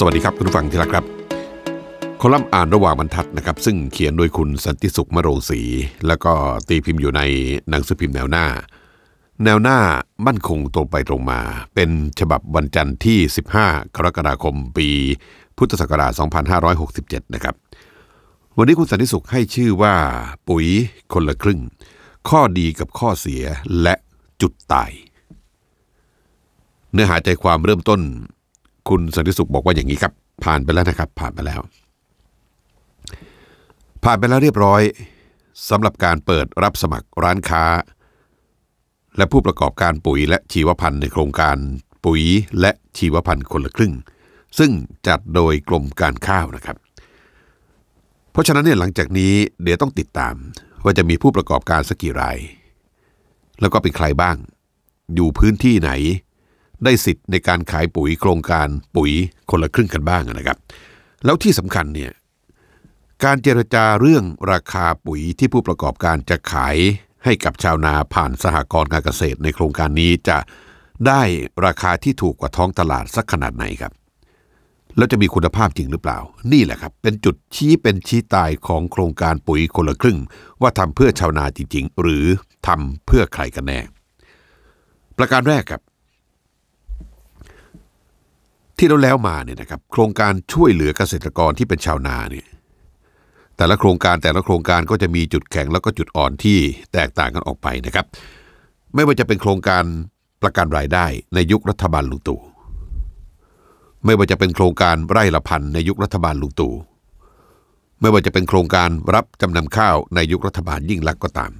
สวัสดีครับคุณผู้ฟังที่รักครับคอลัมน์อ่านระหว่างบรรทัดนะครับ ซึ่งเขียนโดยคุณสันติสุขมโรงศรีแล้วก็ตีพิมพ์อยู่ในหนังสือพิมพ์แนวหน้า แนวหน้ามั่นคงตรงไปตรงมา เป็นฉบับวันจันทร์ที่ 15 กรกฎาคมปี พุทธศักราช 2567 นะครับ วันนี้คุณสันติสุขให้ชื่อว่า ปุ๋ยคนละครึ่ง ข้อดีกับข้อเสียและจุดตาย เนื้อหาใจความเริ่มต้นคุณสันติสุขบอกว่าอย่างนี้ครับ ผ่านไปแล้วนะครับ ผ่านไปแล้ว ผ่านไปแล้วเรียบร้อยสำหรับการเปิดรับสมัครร้านค้า และผู้ประกอบการปุ๋ยและชีวพันธุ์ในโครงการปุ๋ยและชีวพันธุ์คนละครึ่ง ซึ่งจัดโดยกรมการข้าวนะครับ เพราะฉะนั้นเนี่ยหลังจากนี้เดี๋ยวต้องติดตาม ว่าจะมีผู้ประกอบการสักกี่ราย แล้วก็เป็นใครบ้างอยู่พื้นที่ไหนได้สิทธิ์ในการขายปุ๋ยโครงการปุ๋ยคนละครึ่งกันบ้างนะครับแล้วที่สำคัญเนี่ยการเจรจาเรื่องราคาปุ๋ยที่ผู้ประกอบการจะขายให้กับชาวนาผ่านสหกรณ์การเกษตร ในโครงการนี้จะได้ราคาที่ถูกกว่าท้องตลาดสักขนาดไหนครับแล้วจะมีคุณภาพจริงหรือเปล่า นี่แหละครับ เป็นจุดชี้เป็นชี้ตายของโครงการปุ๋ยคนละครึ่ง ว่าทำเพื่อชาวนาจริง ๆ หรือทำเพื่อใครกันแน่ประการแรกครับที่เราแล้วมาเนี่ยนะครับโครงการช่วยเหลือเกษตรกรที่เป็นชาวนาเนี่ยแต่ละโครงการแต่ละโครงการก็จะมีจุดแข็ง แล้วก็จุดอ่อนที่แตกต่างกันออกไปนะครับ ไม่ว่าจะเป็นโครงการประกันรายได้ในยุครัฐบาลลุงตู่ไม่ว่าจะเป็นโครงการไร่ละพันในยุครัฐบาลลุงตู่ไม่ว่าจะเป็นโครงการรับจำนำข้าวในยุครัฐบาลยิ่งลักษณ์ก็ตาม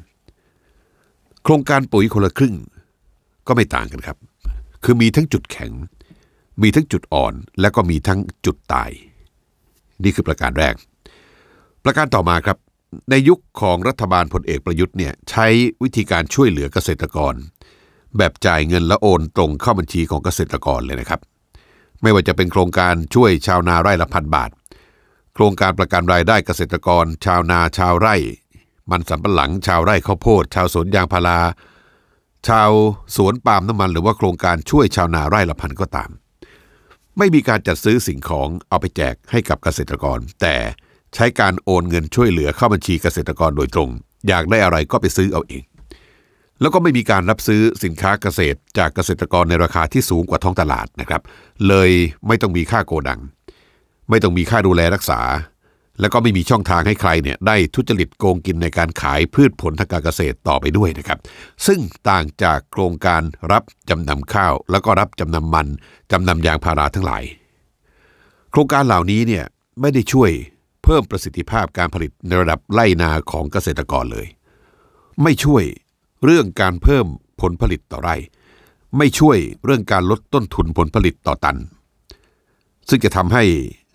โครงการปุ๋ยคนละครึ่งก็ไม่ต่างกันครับ คือมีทั้งจุดแข็งมีทั้งจุดอ่อน และก็มีทั้งจุดตาย นี่คือประการแรก ประการต่อมาครับ ในยุคของรัฐบาลพลเอกประยุทธ์เนี่ยใช้วิธีการช่วยเหลือเกษตรกร แบบจ่ายเงินและโอนตรงเข้าบัญชีของเกษตรกรเลยนะครับ ไม่ว่าจะเป็นโครงการช่วยชาวนาไร่ละพันบาท โครงการประกันรายได้เกษตรกร ชาวนาชาวไร่ มันสำปะหลังชาวไร่ข้าวโพด ชาวสวนยางพาราชาวสวนปาล์มน้ำมันหรือว่าโครงการช่วยชาวนาไร่ละพันก็ตามไม่มีการจัดซื้อสิ่งของเอาไปแจกให้กับเกษตรกร แต่ใช้การโอนเงินช่วยเหลือเข้าบัญชีเกษตรกรโดยตรง อยากได้อะไรก็ไปซื้อเอาเองแล้วก็ไม่มีการรับซื้อสินค้าเกษตรจากเกษตรกรในราคาที่สูงกว่าท้องตลาดนะครับ เลยไม่ต้องมีค่าโกดัง ไม่ต้องมีค่าดูแลรักษาแล้วก็ไม่มีช่องทางให้ใครเนี่ยได้ทุจริตโกงกินในการขายพืชผลทางการเกษตรต่อไปด้วยนะครับ ซึ่งต่างจากโครงการรับจำนำข้าว แล้วก็รับจำนำมันจำนำยางพาราทั้งหลาย โครงการเหล่านี้เนี่ยไม่ได้ช่วยเพิ่มประสิทธิภาพการผลิตในระดับไล่นาของเกษตรกรเลย ไม่ช่วยเรื่องการเพิ่มผลผลิตต่อไร่ไม่ช่วยเรื่องการลดต้นทุนผลผลิตต่อตัน ซึ่งจะทำให้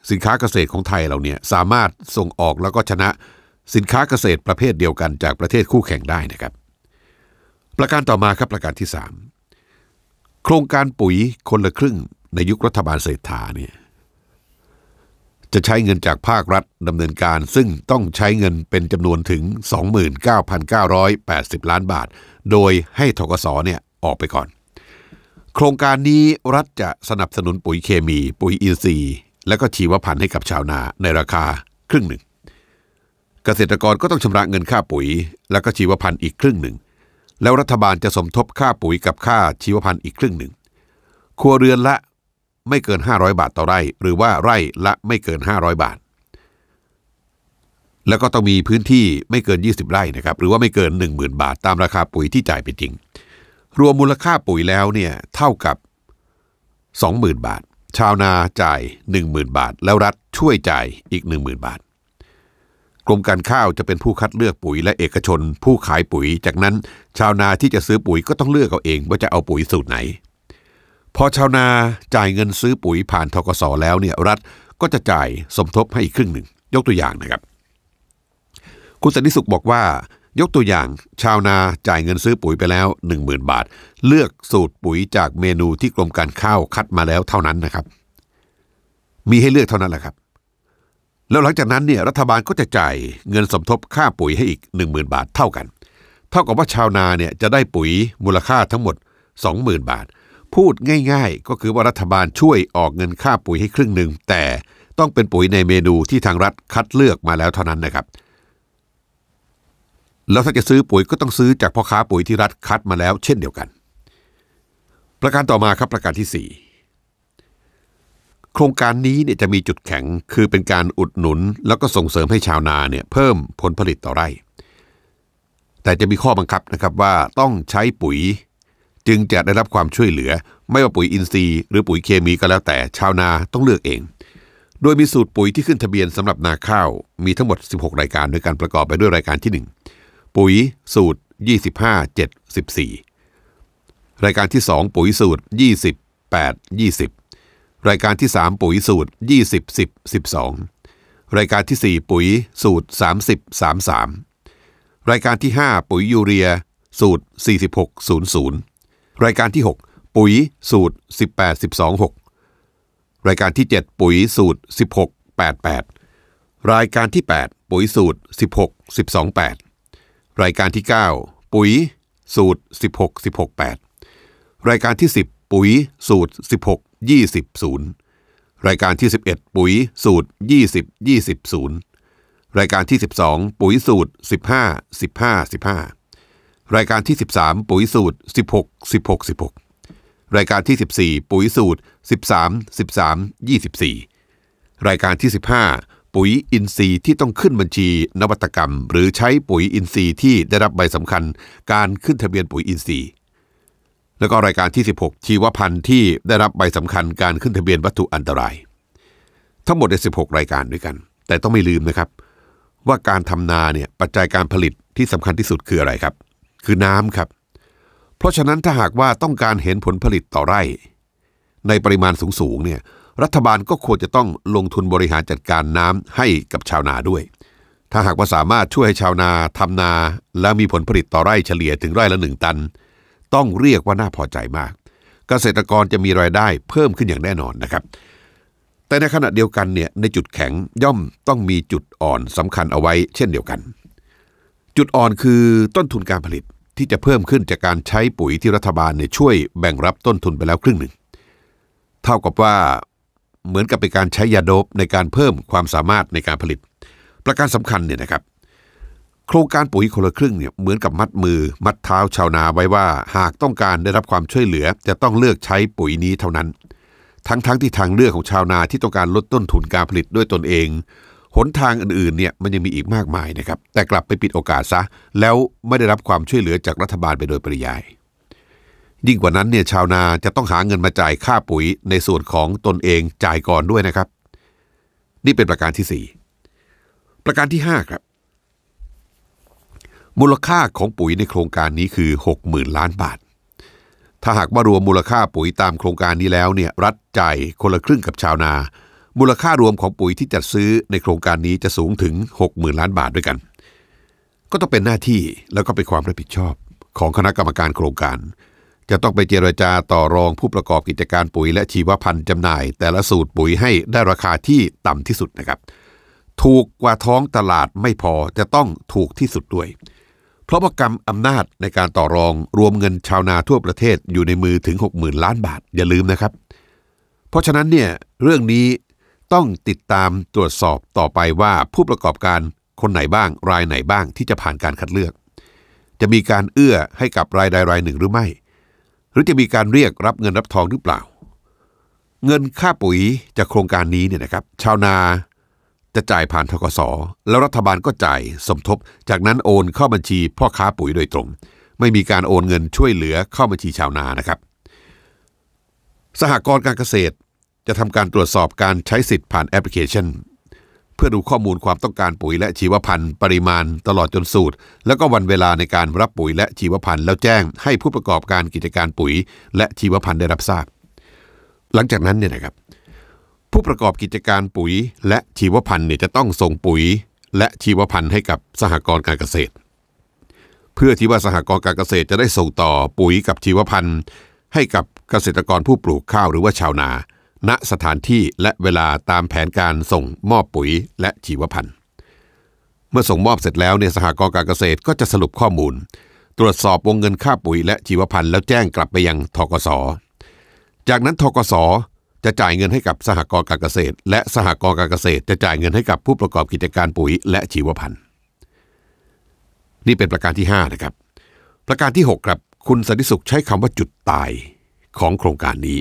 สินค้าเกษตรของไทยเราเนี่ยสามารถส่งออกแล้วก็ชนะสินค้าเกษตรประเภทเดียวกันจากประเทศคู่แข่งได้นะครับ ประการต่อมาครับประการที่ 3 โครงการปุ๋ยคนละครึ่งในยุครัฐบาลเศรษฐาเนี่ยจะใช้เงินจากภาครัฐดำเนินการซึ่งต้องใช้เงินเป็นจำนวนถึง 29,980 ล้านบาท โดยให้ทกศเนี่ยออกไปก่อน โครงการนี้รัฐจะสนับสนุนปุ๋ยเคมี ปุ๋ยอินทรีย์และก็ชีวพันธุ์ให้กับชาวนาในราคาครึ่งหนึ่ง เกษตรกรก็ต้องชำระเงินค่าปุ๋ยและก็ชีวพันธุ์อีกครึ่งหนึ่ง แล้วรัฐบาลจะสมทบค่าปุ๋ยกับค่าชีวพันธุ์อีกครึ่งหนึ่งครัวเรือนละไม่เกิน 500 บาทต่อไร่ หรือว่าไร่ละไม่เกิน 500 บาท แล้วก็ต้องมีพื้นที่ไม่เกิน 20 ไร่นะครับหรือว่าไม่เกิน 10,000 บาท ตามราคาปุ๋ยที่จ่ายไปจริงรวมมูลค่าปุ๋ยแล้วเนี่ยเท่ากับ 20,000 บาทชาวนาจ่าย10,000บาท แล้วรัฐช่วยจ่ายอีก10,000บาท กรมการข้าวจะเป็นผู้คัดเลือกปุ๋ยและเอกชนผู้ขายปุ๋ย จากนั้นชาวนาที่จะซื้อปุ๋ยก็ต้องเลือกเอาเองว่าจะเอาปุ๋ยสูตรไหนพอชาวนาจ่ายเงินซื้อปุ๋ยผ่านทกสแล้วเนี่ย รัฐก็จะจ่ายสมทบให้อีกครึ่งหนึ่ง ยกตัวอย่างนะครับ คุณสันนิสุขบอกว่ายกตัวอย่างชาวนาจ่ายเงินซื้อปุ๋ยไปแล้ว 10,000 บาท เลือกสูตรปุ๋ยจากเมนูที่กรมการข้าวคัดมาแล้วเท่านั้นนะครับ มีให้เลือกเท่านั้นแหละครับ แล้วหลังจากนั้นเนี่ยรัฐบาลก็จะจ่ายเงินสมทบค่าปุ๋ยให้อีก 10,000 บาทเท่ากัน เท่ากับว่าชาวนาเนี่ยจะได้ปุ๋ยมูลค่าทั้งหมด 20,000 บาท พูดง่าย ๆ ก็คือว่ารัฐบาลช่วยออกเงินค่าปุ๋ยให้ครึ่งหนึ่งแต่ต้องเป็นปุ๋ยในเมนูที่ทางรัฐคัดเลือกมาแล้วเท่านั้นนะครับแล้วถ้าจะซื้อปุ๋ยก็ต้องซื้อจากพ่อค้าปุ๋ยที่รัฐคัดมาแล้ว เช่นเดียวกัน ประการต่อมาครับประการที่ 4 โครงการนี้เนี่ยจะมีจุดแข็งคือเป็นการอุดหนุนแล้วก็ส่งเสริมให้ชาวนาเนี่ยเพิ่มผลผลิตต่อไร่ แต่จะมีข้อบังคับนะครับว่าต้องใช้ปุ๋ยจึงจะได้รับความช่วยเหลือ ไม่ว่าปุ๋ยอินทรีย์หรือปุ๋ยเคมีก็แล้วแต่ชาวนาต้องเลือกเอง โดยมีสูตรปุ๋ยที่ขึ้นทะเบียนสำหรับนาข้าวมีทั้งหมด 16 รายการโดยการประกอบไปด้วยรายการที่ 1ปุ๋ยสูตร 25-7-14รายการที่ 2 ปุ๋ยสูตร20-8-20 รายการที่ 3 ปุ๋ยสูตร 20-10-12รายการที่ 4 ปุ๋ยสูตร 30-33รายการที่ 5 ปุ๋ยยูเรียสูตร46-00รายการที่ 6 ปุ๋ยสูตร 18-12-6 รายการที่ 7 ปุ๋ยสูตร 16-88 รายการที่ 8 ปุ๋ยสูตร 16 12 8รายการที่ 9 ปุ๋ย สูตร16 16 8รายการที่ 10 ปุ๋ยสูตร16 20 0รายการที่ 11 ปุ๋ยสูตร20 20 0รายการที่ 12 ปุ๋ยสูตร15 15 15 รายการที่ 13 ปุ๋ยสูตร16 16 16 รายการที่ 14 ปุ๋ยสูตร13 13 24 รายการที่15ปุ๋ยอินทรีย์ที่ต้องขึ้นบัญชี นวัตกรรม หรือใช้ปุ๋ยอินทรีย์ ที่ได้รับใบสำคัญการขึ้นทะเบียนปุ๋ยอินทรีย์แล้วก็รายการที่ 16 ชีวพันธุ์ที่ได้รับใบสำคัญการขึ้นทะเบียนวัตถุอันตรายทั้งหมดใน16รายการด้วยกัน แต่ต้องไม่ลืมนะครับ ว่าการทำนาเนี่ยปัจจัยการผลิตที่สำคัญที่สุดคืออะไรครับ คือน้ำครับ เพราะฉะนั้นถ้าหากว่าต้องการเห็นผลผลิตต่อไร่ ในปริมาณสูงๆเนี่ยรัฐบาลก็ควรจะต้องลงทุนบริหารจัดการน้ำให้กับชาวนาด้วย ถ้าหากว่าสามารถช่วยให้ชาวนาทำนา แล้วมีผลผลิตต่อไร่เฉลี่ยถึงไร่ละหนึ่งตัน ต้องเรียกว่าน่าพอใจมาก เกษตรกรจะมีรายได้เพิ่มขึ้นอย่างแน่นอนนะครับ แต่ในขณะเดียวกันเนี่ยในจุดแข็งย่อมต้องมีจุดอ่อนสำคัญเอาไว้ เช่นเดียวกัน จุดอ่อนคือต้นทุนการผลิตที่จะเพิ่มขึ้นจากการใช้ปุ๋ยที่รัฐบาลเนี่ยช่วยแบ่งรับต้นทุนไปแล้วครึ่งหนึ่ง เท่ากับว่าเหมือนกับเป็นการใช้ยาโดบในการเพิ่มความสามารถในการผลิต ประการสำคัญเนี่ยนะครับ โครงการปุ๋ยคนละครึ่งเนี่ยเหมือนกับมัดมือ มัดเท้าชาวนาไว้ว่าหากต้องการได้รับความช่วยเหลือจะต้องเลือกใช้ปุ๋ยนี้เท่านั้น ทั้งๆทที่ทางเลือกของชาวนาที่ต้องการลดต้นทุนการผลิตด้วยตนเองหนทางอื่นๆเนี่ยมันยังมีอีกมากมายนะครับแต่กลับไปปิดโอกาสซะแล้วไม่ได้รับความช่วยเหลือจากรัฐบาลไปโดยปริยายยิ่งกว่านั้นเนี่ยชาวนาจะต้องหาเงินมาจ่ายค่าปุ๋ยในส่วนของตนเองจ่ายก่อนด้วยนะครับ นี่เป็นประการที่ 4 ประการที่ 5 ครับ มูลค่าของปุ๋ยในโครงการนี้คือ60,000ล้านบาทถ้าหากว่ารวมมูลค่าปุ๋ยตามโครงการนี้แล้วเนี่ยรัฐจ่ายคนละครึ่งกับชาวนา มูลค่ารวมของปุ๋ยที่จัดซื้อในโครงการนี้จะสูงถึง60,000ล้านบาทด้วยกันก็ต้องเป็นหน้าที่แล้วก็เป็นความรับผิดชอบของคณะกรรมการโครงการจะต้องไปเจรจาต่อรองผู้ประกอบกิจการปุ๋ยและชีวพันธุ์จำหน่ายแต่ละสูตรปุ๋ยให้ได้ราคาที่ต่ำที่สุดนะครับ ถูกกว่าท้องตลาดไม่พอจะต้องถูกที่สุดด้วย เพราะประกรรมอำนาจในการต่อรองรวมเงินชาวนาทั่วประเทศอยู่ในมือถึง 60,000 ล้านบาทอย่าลืมนะครับ เพราะฉะนั้นเนี่ยเรื่องนี้ต้องติดตามตรวจสอบต่อไปว่าผู้ประกอบการคนไหนบ้างรายไหนบ้างที่จะผ่านการคัดเลือก จะมีการเอื้อให้กับรายใดรายหนึ่งหรือไม่หรือจะมีการเรียกรับเงินรับทองหรือเปล่า เงินค่าปุ๋ยจากโครงการนี้เนี่ยนะครับชาวนา จะจ่ายผ่านทกศแล้วรัฐบาลก็จ่ายสมทบจากนั้นโอนเข้าบัญชี พ่อค้าปุ๋ยโดยตรง ไม่มีการโอนเงินช่วยเหลือเข้าบัญชีชาวนานะครับ สหกรณ์การเกษตรจะทำการตรวจสอบการใช้สิทธิ์ผ่านแอปพลิเคชันพื่อดูข้อมูลความต้องการปุ๋ยและชีวพันธุ์ปริมาณตลอดจนสูตร และก็วันเวลาในการรับปุ๋ยและชีวพันธุ์แล้วแจ้งให้ผู้ประกอบการกิจการปุ๋ย และชีวพันธุ์ได้รับทราบ หลังจากนั้นเนี่ยนะครับผู้ประกอบกิจการปุ๋ย และชีวพันธุ์เนี่ยจะต้องส่งปุ๋ย และชีวพันธุ์ให้กับสหกรณ์การเกษตร เพื่อที่ว่าสหกรณ์การเกษตรจะได้ส่งต่อปุ๋ยกับชีวพันธุ์ให้กับเกษตรกรผู้ปลูกข้าวหรือว่าชาวนาณสถานที่และเวลาตามแผนการส่งมอบปุ๋ยและชีวพันธุ์ เมื่อส่งมอบเสร็จแล้วในสหกรณ์การเกษตรก็จะสรุปข้อมูล ตรวจสอบวงเงินค่าปุ๋ยและชีวพันธุ์แล้วแจ้งกลับไปยังทกศ จากนั้นทกศจะจ่ายเงินให้กับสหกรณ์การเกษตร และสหกรณ์การเกษตร จะจ่ายเงินให้กับผู้ประกอบกิจการปุ๋ยและชีวพันธุ์นี่เป็นประการที่5นะครับประการที่6ครับคุณสันติสุขใช้คำว่าจุดตายของโครงการนี้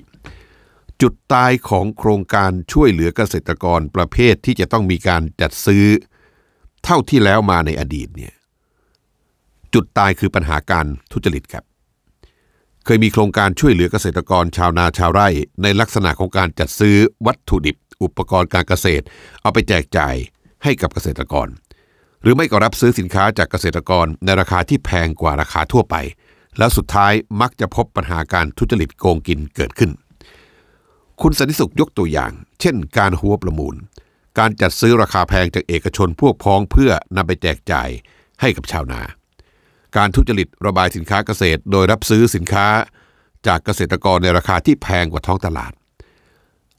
จุดตายของโครงการช่วยเหลือเกษตรกรประเภทที่จะต้องมีการจัดซื้อ เท่าที่แล้วมาในอดีตเนี่ยจุดตายคือปัญหาการทุจริตครับ เคยมีโครงการช่วยเหลือเกษตรกรชาวนาชาวไร่ ในลักษณะของการจัดซื้อวัตถุดิบอุปกรณ์การเกษตร เอาไปแจกจ่ายให้กับเกษตรกร หรือไม่ก็รับซื้อสินค้าจากเกษตรกรในราคาที่แพงกว่าราคาทั่วไป แล้วสุดท้ายมักจะพบปัญหาการทุจริตโกงกินเกิดขึ้นคุณสันิสุขยกตัวอย่างเช่น การหัวประมูล การจัดซื้อราคาแพงจากเอกชนพวกพ้องเพื่อนำไปแจกจ่ายให้กับชาวนา การทุจริตระบายสินค้าเกษตร โดยรับซื้อสินค้าจากเกษตรกรในราคาที่แพงกว่าท้องตลาด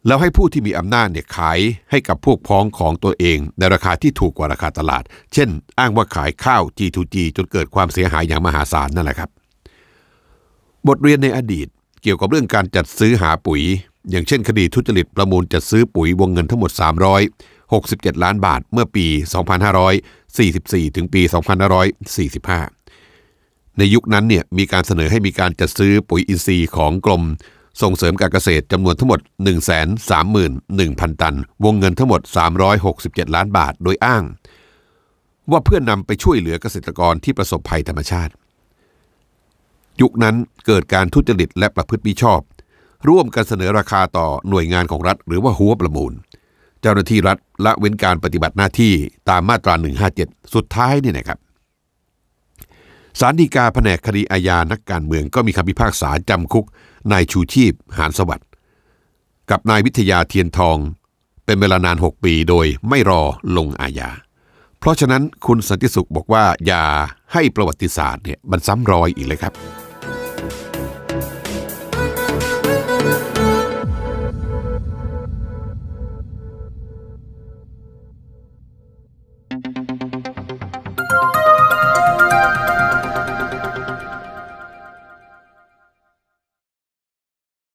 แล้วให้ผู้ที่มีอำนาจเนี่ยขายให้กับพวกพ้องของตัวเอง ในราคาที่ถูกกว่าราคาตลาด เช่น อ้างว่าขายข้าว G2G จนเกิดความเสียหายอย่างมหาศาลนั่นแหละครับ บทเรียนในอดีตเกี่ยวกับเรื่องการจัดซื้อหาปุ๋ยอย่างเช่นคดีทุจริตประมูลจัดซื้อปุ๋ย วงเงินทั้งหมด 367 ล้านบาทเมื่อปี 2544 ถึงปี 2545 ในยุคนั้นเนี่ยมีการเสนอให้มีการจัดซื้อปุ๋ยอินทรีย์ของกรมส่งเสริมการเกษตรจำนวนทั้งหมด 131,000 ตัน วงเงินทั้งหมด 367 ล้านบาทโดยอ้าง ว่าเพื่อนนำไปช่วยเหลือเกษตรกรที่ประสบภัยธรรมชาติ ยุคนั้นเกิดการทุจริตและประพฤติมิชอบร่วมกันเสนอราคาต่อหน่วยงานของรัฐ หรือว่าหัวประมูล เจ้าหน้าที่รัฐละเว้นการปฏิบัติหน้าที่ตามมาตรา 157 สุดท้ายนี่นะครับสารดีกาแผนกคดีอาญานักการเมืองก็มีคำพิพากษาจำคุกนายชูชีพ หานสวัสดิ์กับนายวิทยาเทียนทอง เป็นเวลานาน 6 ปีโดยไม่รอลงอาญาเพราะฉะนั้นคุณสันติสุขบอกว่าอย่าให้ประวัติศาสตร์เนี่ยมันซ้ำรอยอีกเลยครับ